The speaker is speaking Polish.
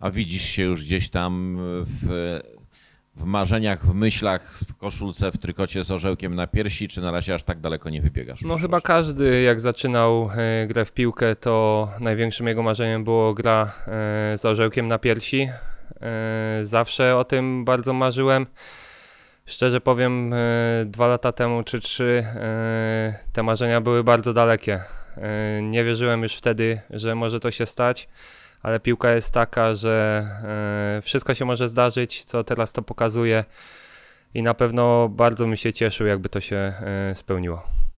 a widzisz się już gdzieś tam w, w marzeniach, w myślach, w koszulce, w trykocie z orzełkiem na piersi, czy na razie aż tak daleko nie wybiegasz? No chyba każdy jak zaczynał e, grę w piłkę, to największym jego marzeniem było gra e, z orzełkiem na piersi. E, zawsze o tym bardzo marzyłem. Szczerze powiem, dwa lata temu czy trzy te marzenia były bardzo dalekie. Nie wierzyłem już wtedy, że może to się stać ale piłka jest taka, że e, wszystko się może zdarzyć, co teraz to pokazuje i na pewno bardzo mi się cieszył, jakby to się e, spełniło.